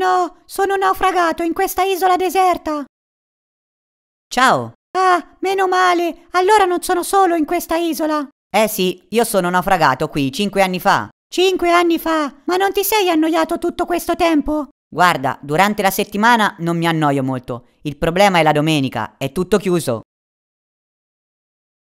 no, sono naufragato in questa isola deserta. Ciao. Ah, meno male, allora non sono solo in questa isola. Eh sì, io sono naufragato qui cinque anni fa. Cinque anni fa? Ma non ti sei annoiato tutto questo tempo? Guarda, durante la settimana non mi annoio molto. Il problema è la domenica, è tutto chiuso.